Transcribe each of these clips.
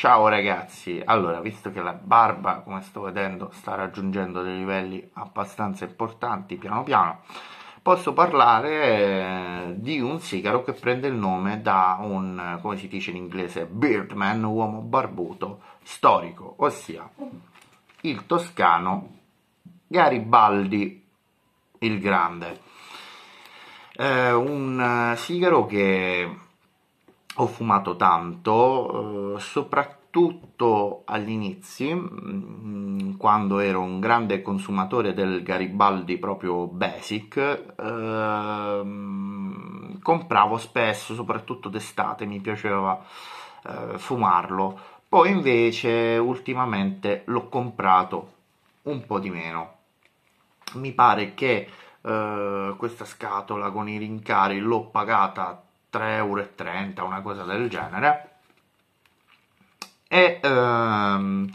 Ciao ragazzi, allora visto che la barba come sto vedendo sta raggiungendo dei livelli abbastanza importanti piano piano posso parlare eh, di un sigaro che prende il nome da un, come si dice in inglese, Birdman, uomo barbuto storico, ossia il toscano Garibaldi il Grande. Eh, un eh, sigaro che ho fumato tanto, eh, soprattutto all'inizio, mm, quando ero un grande consumatore del Garibaldi proprio basic, eh, compravo spesso, soprattutto d'estate, mi piaceva eh, fumarlo. Poi invece ultimamente l'ho comprato un po' di meno. Mi pare che eh, questa scatola con i rincari l'ho pagata 3,30 euro, una cosa del genere. E ehm,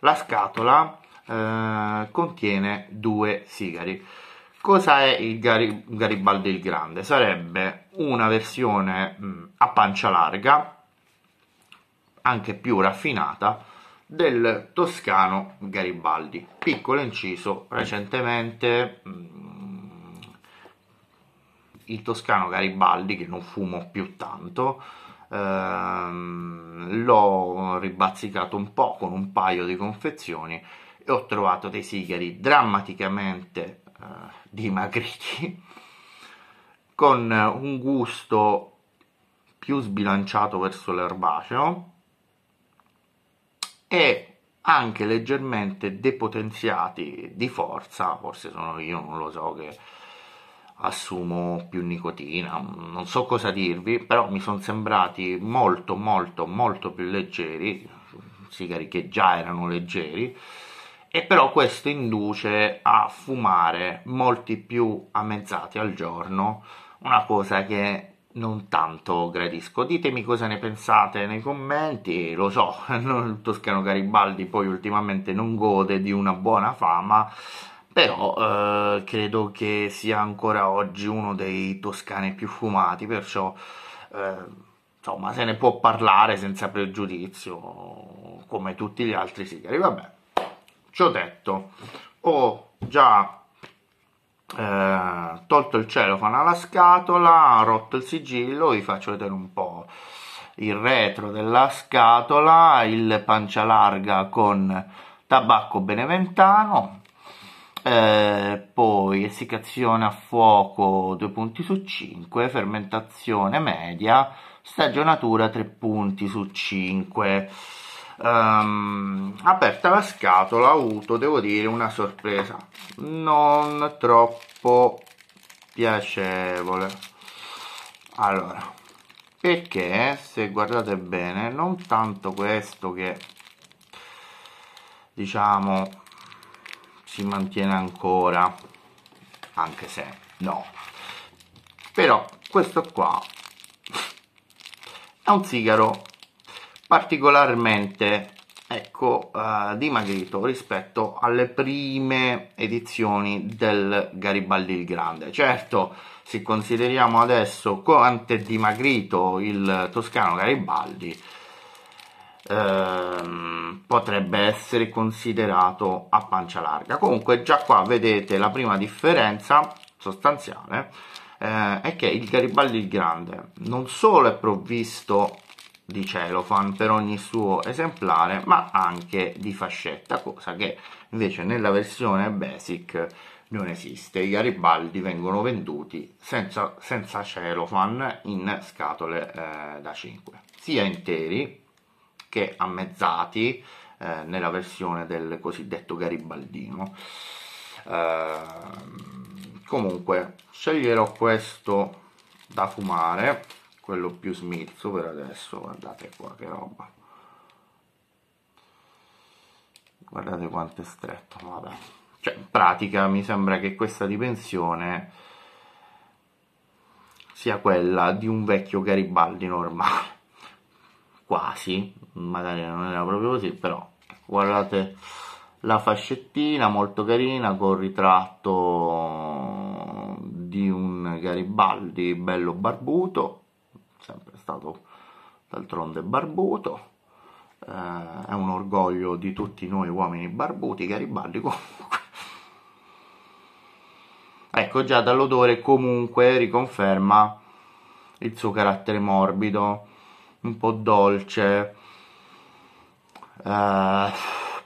la scatola eh, contiene due sigari. Cosa è il Gari Garibaldi il Grande? Sarebbe una versione mh, mm, a pancia larga, anche più raffinata, del toscano Garibaldi. Piccolo inciso, recentemente mh, mm, il toscano Garibaldi, che non fumo più tanto, ehm, l'ho ribazzicato un po' con un paio di confezioni e ho trovato dei sigari drammaticamente eh, dimagriti, con un gusto più sbilanciato verso l'erbaceo e anche leggermente depotenziati di forza, forse sono io, non lo so che assumo più nicotina, non so cosa dirvi, però mi sono sembrati molto molto molto più leggeri, sigari che già erano leggeri, e però questo induce a fumare molti più ammezzati al giorno, una cosa che non tanto gradisco. Ditemi cosa ne pensate nei commenti, lo so, il Toscano Garibaldi poi ultimamente non gode di una buona fama, però eh, credo che sia ancora oggi uno dei toscani più fumati, perciò eh, insomma se ne può parlare senza pregiudizio come tutti gli altri sigari. Vabbè, ci ho detto, ho già eh, tolto il cellophane alla scatola, rotto il sigillo, vi faccio vedere un po' il retro della scatola, il pancia larga con tabacco beneventano, eh, poi essiccazione a fuoco 2 punti su 5, fermentazione media, stagionatura 3 punti su 5. Um, ehm, aperta la scatola ho avuto, devo dire, una sorpresa non troppo piacevole. Allora, perché se guardate bene, non tanto questo che diciamo si mantiene ancora anche se no però questo qua è un sigaro particolarmente ecco eh, dimagrito rispetto alle prime edizioni del Garibaldi il Grande certo se consideriamo adesso quanto è dimagrito il toscano Garibaldi ehm, potrebbe essere considerato a pancia larga comunque già qua vedete la prima differenza sostanziale eh, è che il Garibaldi il Grande non solo è provvisto di celofan per ogni suo esemplare ma anche di fascetta cosa che invece nella versione basic non esiste i garibaldi vengono venduti senza, senza celofan in scatole eh, da 5 sia interi che ammezzati eh, nella versione del cosiddetto garibaldino. Uh, comunque sceglierò questo da fumare, quello più smizzo per adesso, guardate qua che roba. Guardate quanto è stretto, vabbè. Cioè, in pratica mi sembra che questa dimensione sia quella di un vecchio Garibaldi normale quasi, magari non era proprio così, però guardate la fascettina molto carina con il ritratto di un Garibaldi bello barbuto, sempre stato d'altronde barbuto, eh, è un orgoglio di tutti noi uomini barbuti, Garibaldi comunque. Ecco, già dall'odore comunque riconferma il suo carattere morbido un po' dolce, eh,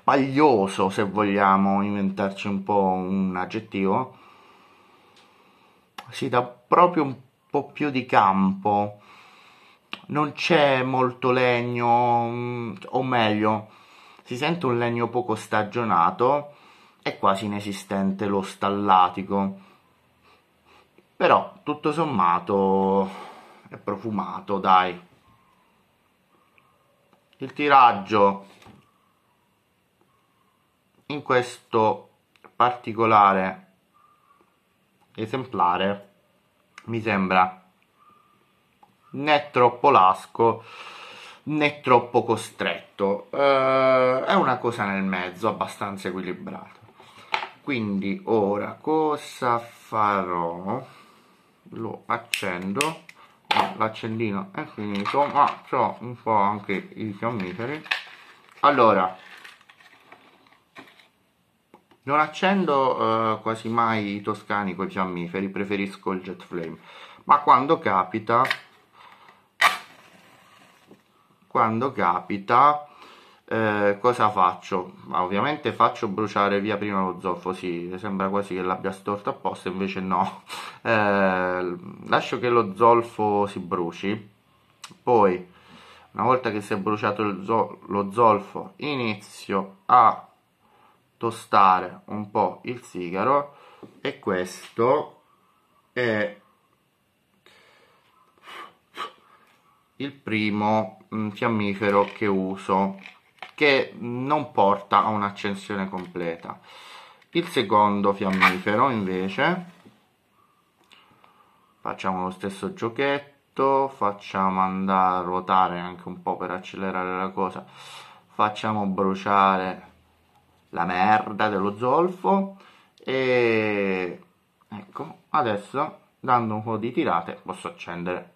paglioso se vogliamo inventarci un po' un aggettivo, si dà proprio un po' più di campo, non c'è molto legno, o meglio, si sente un legno poco stagionato e quasi inesistente lo stallatico. Però tutto sommato è profumato, dai il tiraggio in questo particolare esemplare mi sembra né troppo lasco né troppo costretto eh, è una cosa nel mezzo abbastanza equilibrata quindi ora cosa farò lo accendo Ah, l'accendino è eh, finito ma ho un po' anche i fiammiferi allora non accendo eh, quasi mai i toscani con i fiammiferi preferisco il jet flame ma quando capita quando capita eh, cosa faccio? Ma ovviamente faccio bruciare via prima lo zolfo, sì, sembra quasi che l'abbia storto apposta, invece no. Eh, lascio che lo zolfo si bruci, poi una volta che si è bruciato zo lo zolfo inizio a tostare un po' il sigaro e questo è il primo mm, fiammifero che uso che non porta a un'accensione completa il secondo fiammifero invece facciamo lo stesso giochetto facciamo andare a ruotare anche un po' per accelerare la cosa facciamo bruciare la merda dello zolfo e ecco adesso dando un po' di tirate posso accendere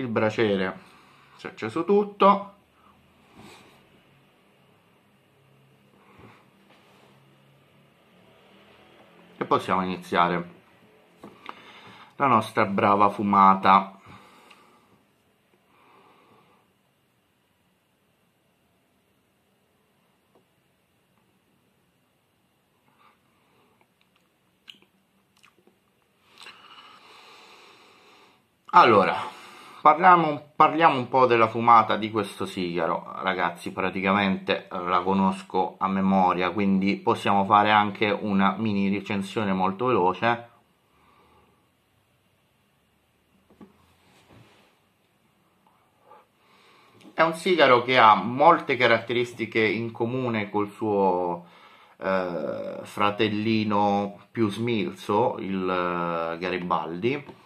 il braciere si è acceso tutto e possiamo iniziare la nostra brava fumata Allora, Parliamo, parliamo, un po' della fumata di questo sigaro, ragazzi, praticamente eh, la conosco a memoria, quindi possiamo fare anche una mini recensione molto veloce. È un sigaro che ha molte caratteristiche in comune col suo eh, fratellino più smilzo, il eh, Garibaldi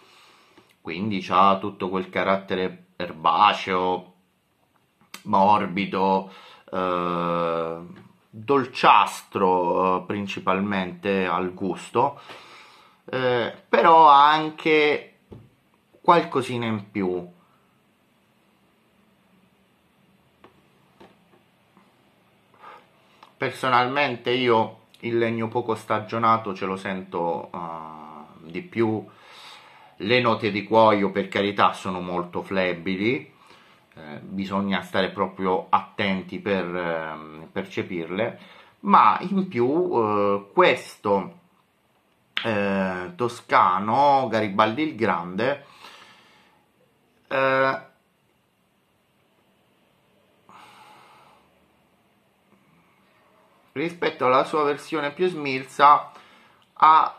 quindi ha tutto quel carattere erbaceo, morbido, eh, dolciastro eh, principalmente al gusto, eh, però ha anche qualcosina in più. Personalmente io il legno poco stagionato ce lo sento uh, di più le note di cuoio per carità sono molto flebili eh, bisogna stare proprio attenti per eh, percepirle ma in più eh, questo eh, toscano Garibaldi il Grande eh, rispetto alla sua versione più smilza ha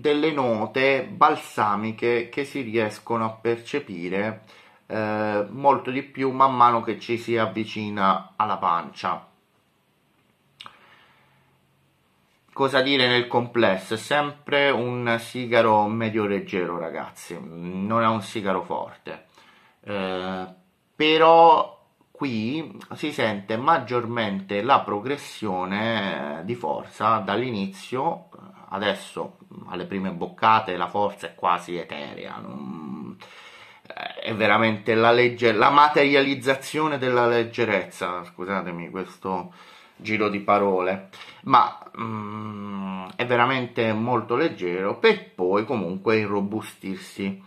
delle note balsamiche che si riescono a percepire eh, molto di più man mano che ci si avvicina alla pancia. Cosa dire nel complesso? È sempre un sigaro medio leggero, ragazzi, non è un sigaro forte, eh, però qui si sente maggiormente la progressione eh, di forza dall'inizio, eh, adesso alle prime boccate la forza è quasi eterea, non... Eh, è veramente la, legge... la materializzazione della leggerezza, scusatemi questo giro di parole, ma mm, è veramente molto leggero per poi comunque irrobustirsi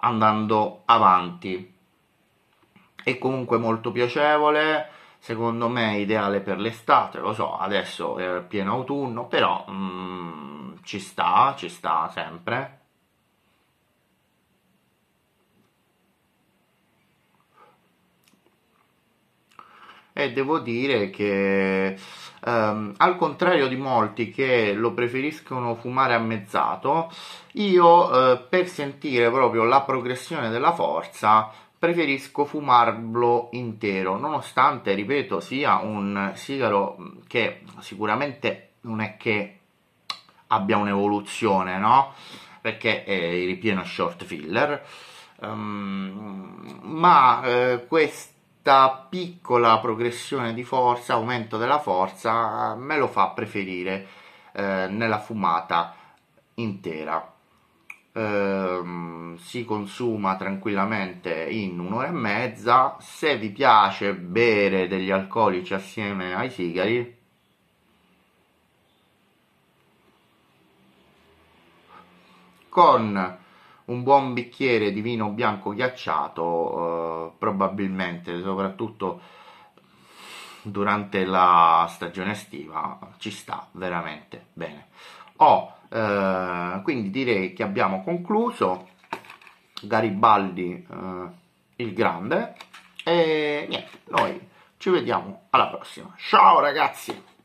andando avanti è comunque molto piacevole secondo me è ideale per l'estate lo so adesso è pieno autunno però mm, ci sta ci sta sempre e devo dire che ehm, al contrario di molti che lo preferiscono fumare a mezzato, io eh, per sentire proprio la progressione della forza preferisco fumarlo intero nonostante ripeto sia un sigaro mm, che sicuramente non è che abbia un'evoluzione no perché è ripieno short filler um, ma eh, questa piccola progressione di forza aumento della forza me lo fa preferire eh, nella fumata intera ehm, si consuma tranquillamente in un'ora e mezza se vi piace bere degli alcolici assieme ai sigari con un buon bicchiere di vino bianco ghiacciato eh, probabilmente soprattutto durante la stagione estiva ci sta veramente bene o oh, eh, quindi direi che abbiamo concluso Garibaldi eh, il grande e niente noi ci vediamo alla prossima ciao ragazzi